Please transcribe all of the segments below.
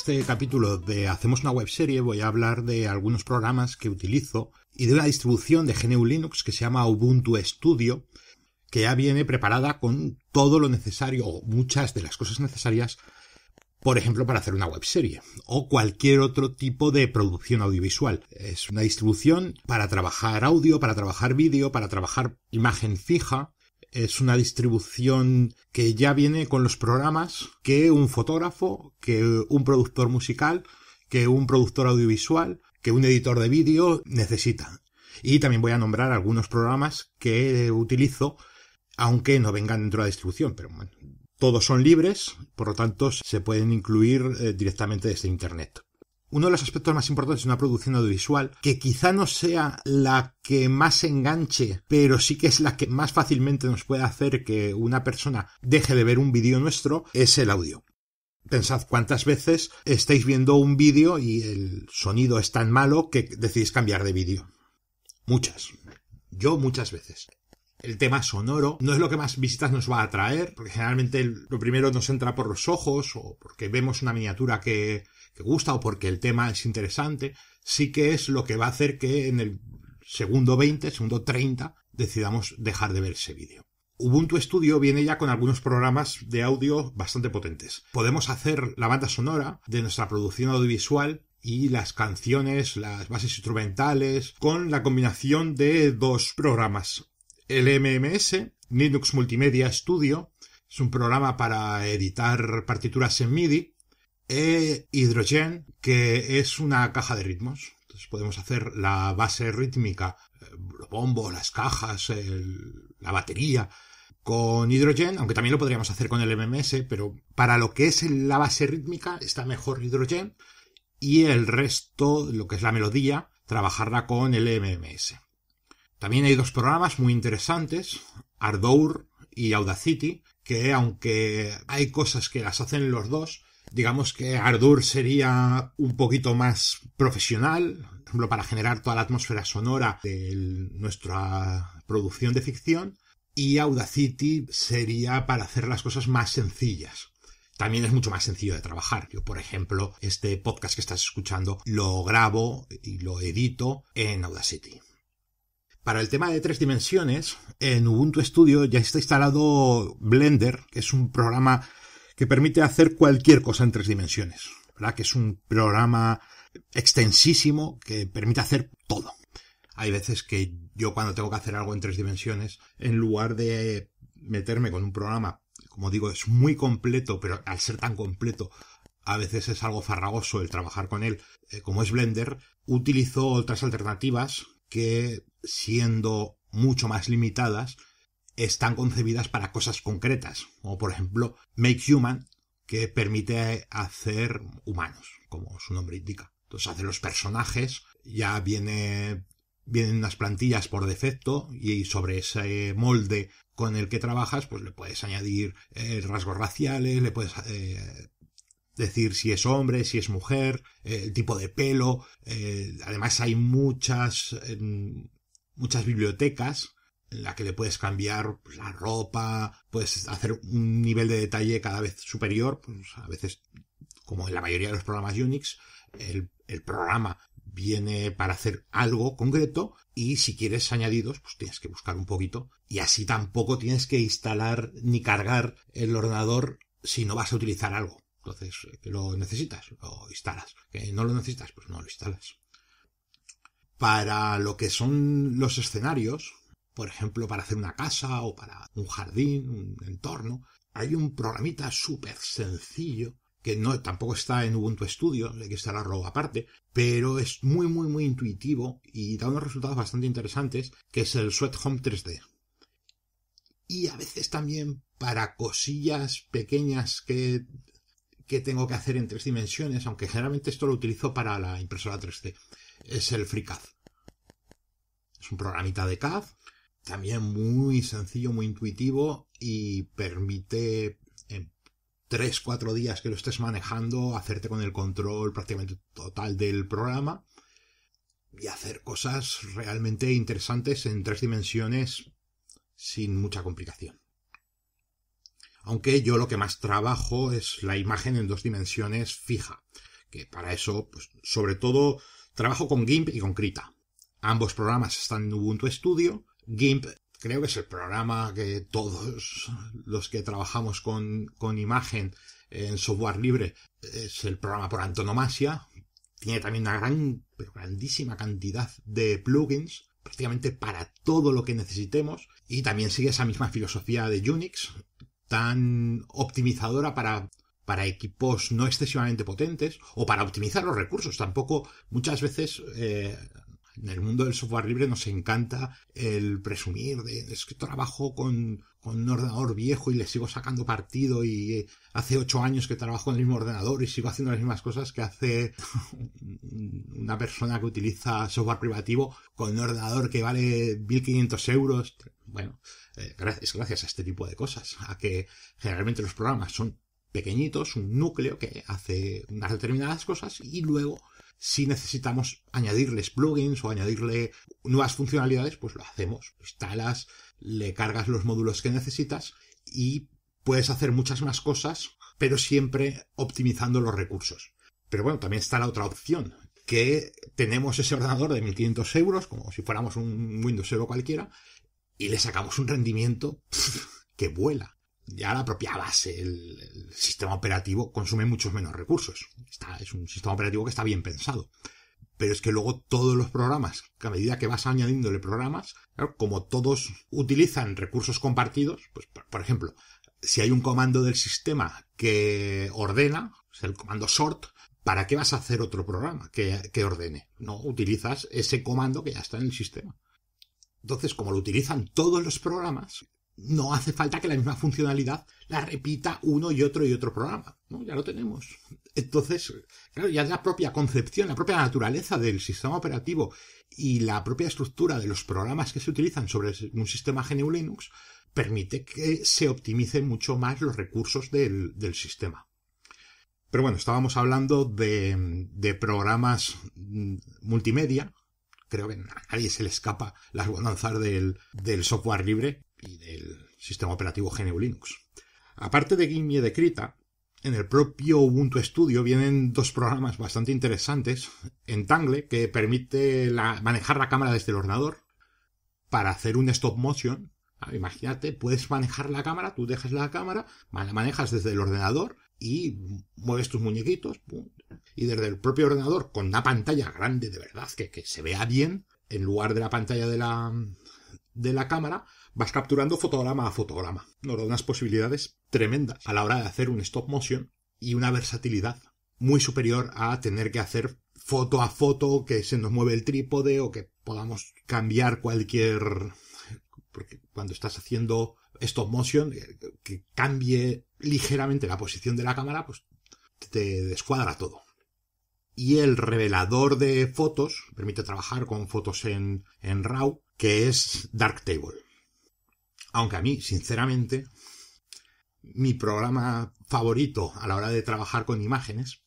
este capítulo de Hacemos una web serie voy a hablar de algunos programas que utilizo y de una distribución de GNU Linux que se llama Ubuntu Studio, que ya viene preparada con todo lo necesario o muchas de las cosas necesarias, por ejemplo, para hacer una web serie o cualquier otro tipo de producción audiovisual. Es una distribución para trabajar audio, para trabajar vídeo, para trabajar imagen fija, es una distribución que ya viene con los programas que un fotógrafo, que un productor musical, que un productor audiovisual, que un editor de vídeo necesita. Y también voy a nombrar algunos programas que utilizo, aunque no vengan dentro de la distribución, pero bueno, todos son libres, por lo tanto se pueden incluir eh, directamente desde Internet. Uno de los aspectos más importantes de una producción audiovisual, que quizá no sea la que más enganche, pero sí que es la que más fácilmente nos puede hacer que una persona deje de ver un vídeo nuestro, es el audio. Pensad cuántas veces estáis viendo un vídeo y el sonido es tan malo que decidís cambiar de vídeo. Muchas. Yo muchas veces el tema sonoro no es lo que más visitas nos va a atraer, porque generalmente lo primero nos entra por los ojos o porque vemos una miniatura que que gusta o porque el tema es interesante, sí que es lo que va a hacer que en el segundo 20, segundo 30, decidamos dejar de ver ese vídeo. Ubuntu Studio viene ya con algunos programas de audio bastante potentes. Podemos hacer la banda sonora de nuestra producción audiovisual y las canciones, las bases instrumentales, con la combinación de dos programas. El MMS, Linux Multimedia Studio, es un programa para editar partituras en MIDI e eh, Hydrogen, que es una caja de ritmos. Entonces podemos hacer la base rítmica, eh, los bombos, las cajas, la batería, con Hydrogen, aunque también lo podríamos hacer con el MMS, pero para lo que es la base rítmica está mejor Hydrogen y el resto, lo que es la melodía, trabajarla con el MMS. También hay dos programas muy interesantes, Ardour y Audacity, que aunque hay cosas que las hacen los dos, Digamos que Ardour sería un poquito más profesional, por ejemplo, para generar toda la atmósfera sonora de nuestra producción de ficción, y Audacity sería para hacer las cosas más sencillas. También es mucho más sencillo de trabajar. Yo, por ejemplo, este podcast que estás escuchando lo grabo y lo edito en Audacity. Para el tema de tres dimensiones, en Ubuntu Studio ya está instalado Blender, que es un programa que permite hacer cualquier cosa en tres dimensiones, Que es un programa extensísimo que permite hacer todo. Hay veces que yo cuando tengo que hacer algo en tres dimensiones, en lugar de meterme con un programa, como digo, es muy completo, pero al ser tan completo, a veces es algo farragoso el trabajar con él, eh, como es Blender, utilizo otras alternativas que, siendo mucho más limitadas, están concebidas para cosas concretas, como por ejemplo Make Human, que permite hacer humanos, como su nombre indica. Entonces hace los personajes, ya viene, vienen unas plantillas por defecto y sobre ese molde con el que trabajas, pues le puedes añadir eh, rasgos raciales, le puedes eh, decir si es hombre, si es mujer, eh, el tipo de pelo. además hay muchas, muchas bibliotecas en la que le puedes cambiar pues, la ropa, puedes hacer un nivel de detalle cada vez superior, pues a veces, como en la mayoría de los programas Unix, el, el programa viene para hacer algo concreto y si quieres añadidos pues tienes que buscar un poquito y así tampoco tienes que instalar ni cargar el ordenador si no vas a utilizar algo entonces que lo necesitas lo instalas que no lo necesitas pues no lo instalas para lo que son los escenarios por ejemplo, para hacer una casa o para un jardín, un entorno. Hay un programita súper sencillo que no tampoco está en Ubuntu Studio, hay que estar aparte, pero es muy muy muy intuitivo y da unos resultados bastante interesantes, que es el Sweat Home 3D. Y a veces también para cosillas pequeñas que que tengo que hacer en tres dimensiones, aunque generalmente esto lo utilizo para la impresora 3D. Es el FreeCAD. Es un programita de CAD también muy sencillo, muy intuitivo y permite en 3, 4 días que lo estés manejando hacerte con el control prácticamente total del programa y hacer cosas realmente interesantes en tres dimensiones sin mucha complicación. Aunque yo lo que más trabajo es la imagen en dos dimensiones fija, que para eso, pues, sobre todo, trabajo con GIMP y con Krita. Ambos programas están en Ubuntu Studio, GIMP creo que es el programa que todos los que trabajamos con, imagen en software libre es el programa por antonomasia. Tiene también una gran, pero grandísima cantidad de plugins prácticamente para todo lo que necesitemos y también sigue esa misma filosofía de Unix tan optimizadora para para equipos no excesivamente potentes o para optimizar los recursos. Tampoco muchas veces eh, en el mundo del software libre nos encanta el presumir de es que trabajo con, un ordenador viejo y le sigo sacando partido y eh, hace ocho años que trabajo en el mismo ordenador y sigo haciendo las mismas cosas que hace una persona que utiliza software privativo con un ordenador que vale 1500 euros. Bueno, eh, es gracias a este tipo de cosas, a que generalmente los programas son pequeñitos, un núcleo que hace unas determinadas cosas y luego si necesitamos añadirles plugins o añadirle nuevas funcionalidades, pues lo hacemos. instalas, le cargas los módulos que necesitas y puedes hacer muchas más cosas, pero siempre optimizando los recursos. Pero bueno, también está la otra opción, que tenemos ese ordenador de 1500 euros, como si fuéramos un Windows 0 cualquiera, y le sacamos un rendimiento que vuela ya la propia base, el, sistema operativo, consume muchos menos recursos. es un sistema operativo que está bien pensado. Pero es que luego todos los programas, a medida que vas añadiéndole programas, como todos utilizan recursos compartidos, pues por, ejemplo, si hay un comando del sistema que ordena, es el comando sort, ¿para qué vas a hacer otro programa que, que ordene? No utilizas ese comando que ya está en el sistema. Entonces, como lo utilizan todos los programas, no hace falta que la misma funcionalidad la repita uno y otro y otro programa, Ya lo tenemos. Entonces, claro, ya la propia concepción, la propia naturaleza del sistema operativo y la propia estructura de los programas que se utilizan sobre un sistema GNU Linux permite que se optimicen mucho más los recursos del, sistema. Pero bueno, estábamos hablando de, programas mm, multimedia, creo que a nadie se le escapa la bonanzas del, del, software libre y del sistema operativo GNU Linux. Aparte de Gimme de Krita, en el propio Ubuntu Studio vienen dos programas bastante interesantes. Entangle, que permite manejar la cámara desde el ordenador para hacer un stop motion. Ah, imagínate, puedes manejar la cámara, tú dejas la cámara, la manejas desde el ordenador y mueves tus muñequitos. y desde el propio ordenador, con una pantalla grande de verdad, que se vea bien, en lugar de la pantalla de la, de la cámara vas capturando fotograma a fotograma. Nos da unas posibilidades tremendas a la hora de hacer un stop motion y una versatilidad muy superior a tener que hacer foto a foto, que se nos mueve el trípode o que podamos cambiar cualquier... Porque cuando estás haciendo stop motion, eh, que cambie ligeramente la posición de la cámara, pues te descuadra todo y el revelador de fotos, permite trabajar con fotos en, en RAW, que es Darktable. Aunque a mí, sinceramente, mi programa favorito a la hora de trabajar con imágenes,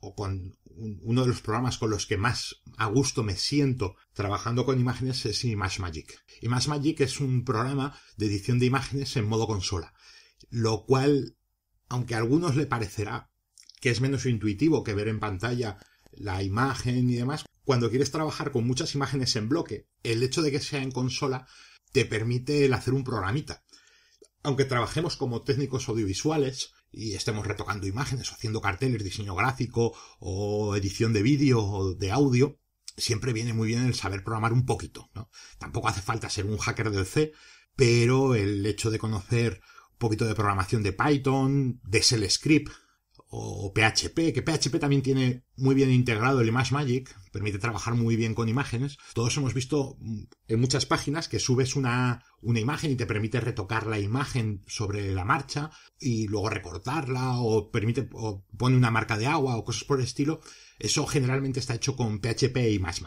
o con uno de los programas con los que más a gusto me siento trabajando con imágenes es Imagemagick. Imagemagick es un programa de edición de imágenes en modo consola, lo cual, aunque a algunos le parecerá que es menos intuitivo que ver en pantalla la imagen y demás, cuando quieres trabajar con muchas imágenes en bloque, el hecho de que sea en consola te permite el hacer un programita. Aunque trabajemos como técnicos audiovisuales y estemos retocando imágenes, o haciendo carteles, diseño gráfico o edición de vídeo o de audio, siempre viene muy bien el saber programar un poquito. ¿no? Tampoco hace falta ser un hacker del C, pero el hecho de conocer un poquito de programación de Python, de Shell Script, o PHP, que PHP también tiene muy bien integrado el Image Magic, permite trabajar muy bien con imágenes. Todos hemos visto mm, en muchas páginas que subes una, una imagen y te permite retocar la imagen sobre la marcha y luego recortarla o permite pone una marca de agua o cosas por el estilo. Eso generalmente está hecho con PHP e Image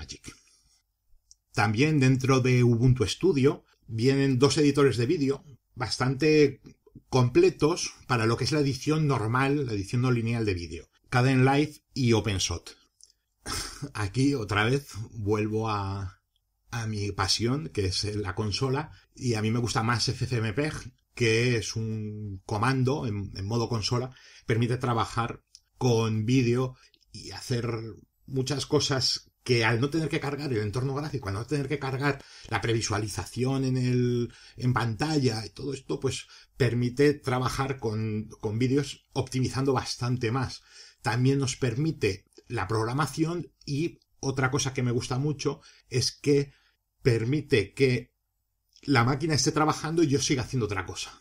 También dentro de Ubuntu Studio vienen dos editores de vídeo bastante completos para lo que es la edición normal, la edición no lineal de vídeo, Caden Live y OpenShot. Aquí otra vez vuelvo a, a mi pasión, que es la consola, y a mí me gusta más FFmpeg, que es un comando en, en modo consola, permite trabajar con vídeo y hacer muchas cosas que al no tener que cargar el entorno gráfico, al no tener que cargar la previsualización en el, en pantalla y todo esto, pues permite trabajar con, con vídeos optimizando bastante más. También nos permite la programación y otra cosa que me gusta mucho es que permite que la máquina esté trabajando y yo siga haciendo otra cosa.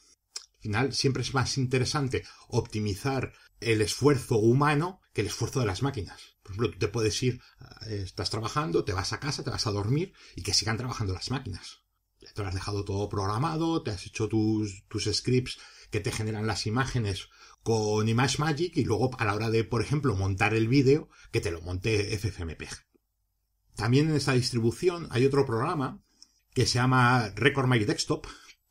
Al final siempre es más interesante optimizar el esfuerzo humano que el esfuerzo de las máquinas. Por pues, ejemplo, tú te puedes ir, eh, estás trabajando, te vas a casa, te vas a dormir y que sigan trabajando las máquinas. Ya te lo has dejado todo programado, te has hecho tus, scripts que te generan las imágenes con Image Magic y luego a la hora de, por ejemplo, montar el vídeo, que te lo monte FFmpeg. También en esta distribución hay otro programa que se llama Record My Desktop,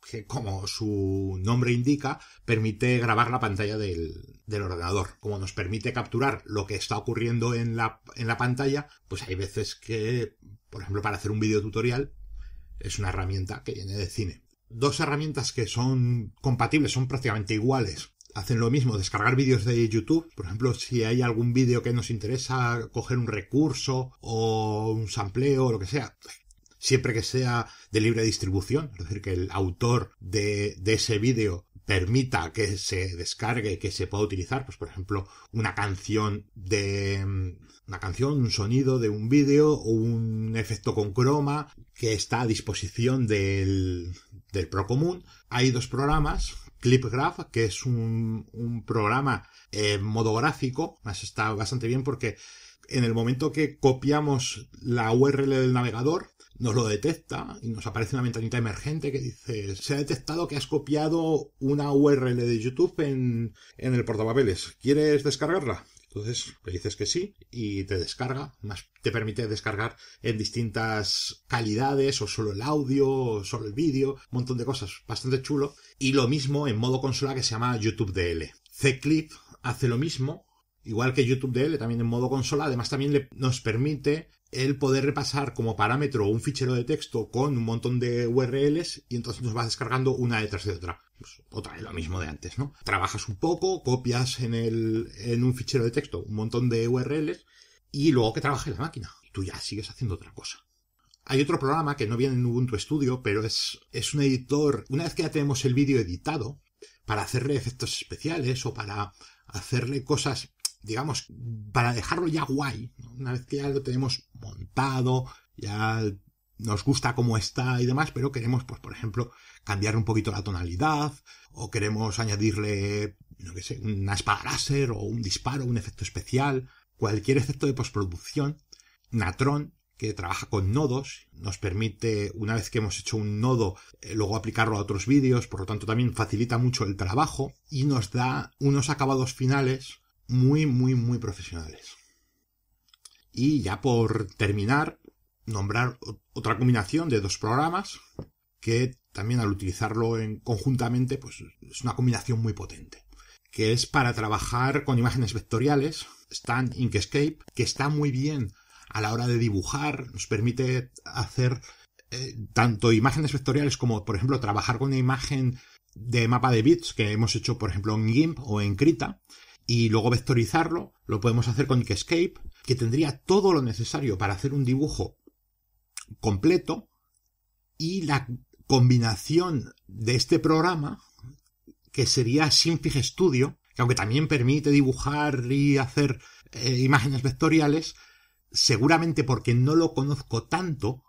que como su nombre indica, permite grabar la pantalla del, ordenador. Como nos permite capturar lo que está ocurriendo en la, en la pantalla, pues hay veces que, por ejemplo, para hacer un video tutorial, es una herramienta que viene de cine. Dos herramientas que son compatibles, son prácticamente iguales. Hacen lo mismo, descargar vídeos de YouTube. Por ejemplo, si hay algún vídeo que nos interesa, coger un recurso o un sampleo o lo que sea siempre que sea de libre distribución, es decir, que el autor de, ese vídeo permita que se descargue, que se pueda utilizar, pues por ejemplo, una canción de mm, una canción, un sonido de un vídeo o un efecto con croma que está a disposición del, Procomún. Hay dos programas, ClipGraph, que es un, programa eh, modo gráfico más está bastante bien porque en el momento que copiamos la URL del navegador, nos lo detecta y nos aparece una ventanita emergente que dice se ha detectado que has copiado una URL de YouTube en, en el portapapeles. ¿Quieres descargarla? Entonces le dices que sí y te descarga. te permite descargar en distintas calidades o solo el audio o solo el vídeo. Un montón de cosas. Bastante chulo. Y lo mismo en modo consola que se llama YouTube DL. C-Clip hace lo mismo igual que YouTube DL, también en modo consola, además también nos permite el poder repasar como parámetro un fichero de texto con un montón de URLs y entonces nos va descargando una detrás de otra. Pues, otra vez lo mismo de antes, ¿no? Trabajas un poco, copias en, un fichero de texto un montón de URLs y luego que trabaje la máquina. Y tú ya sigues haciendo otra cosa. Hay otro programa que no viene en Ubuntu Studio, pero es, es un editor. Una vez que ya tenemos el vídeo editado, para hacerle efectos especiales o para hacerle cosas digamos, para dejarlo ya guay, una vez que ya lo tenemos montado, ya nos gusta cómo está y demás, pero queremos, pues, por ejemplo, cambiar un poquito la tonalidad, o queremos añadirle, no que sé, una espada láser, o un disparo, un efecto especial, cualquier efecto de postproducción. Natron, que trabaja con nodos, nos permite, una vez que hemos hecho un nodo, eh, luego aplicarlo a otros vídeos, por lo tanto también facilita mucho el trabajo, y nos da unos acabados finales muy, muy, muy profesionales. Y ya por terminar, nombrar otra combinación de dos programas que también al utilizarlo en, conjuntamente, pues es una combinación muy potente. Que es para trabajar con imágenes vectoriales, Stan Inkscape, que está muy bien a la hora de dibujar, nos permite hacer eh, tanto imágenes vectoriales como, por ejemplo, trabajar con una imagen de mapa de bits que hemos hecho, por ejemplo, en GIMP o en Krita, y luego vectorizarlo, lo podemos hacer con Inkscape, que tendría todo lo necesario para hacer un dibujo completo y la combinación de este programa, que sería Sinfig Studio, que aunque también permite dibujar y hacer eh, imágenes vectoriales, seguramente porque no lo conozco tanto,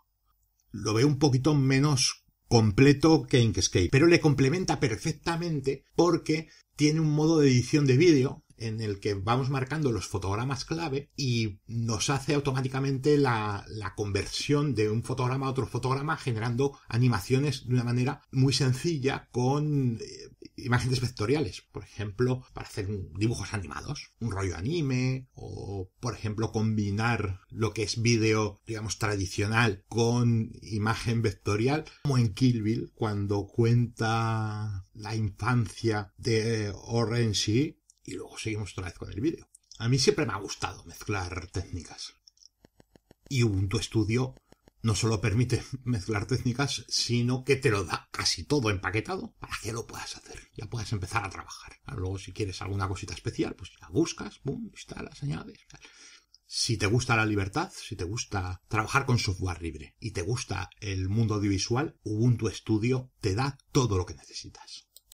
lo veo un poquito menos completo que Inkscape, pero le complementa perfectamente porque tiene un modo de edición de vídeo en el que vamos marcando los fotogramas clave y nos hace automáticamente la, conversión de un fotograma a otro fotograma generando animaciones de una manera muy sencilla con eh, imágenes vectoriales, por ejemplo, para hacer dibujos animados, un rollo anime, o por ejemplo combinar lo que es vídeo, digamos, tradicional con imagen vectorial, como en Kill Bill, cuando cuenta la infancia de Orange y luego seguimos otra vez con el vídeo. A mí siempre me ha gustado mezclar técnicas. Y Ubuntu Studio no solo permite mezclar técnicas, sino que te lo da casi todo empaquetado para que lo puedas hacer. Ya puedas empezar a trabajar. Ah, luego, si quieres alguna cosita especial, pues la buscas, boom, instalas, añades. Si te gusta la libertad, si te gusta trabajar con software libre y te gusta el mundo audiovisual, Ubuntu Studio te da todo lo que necesitas.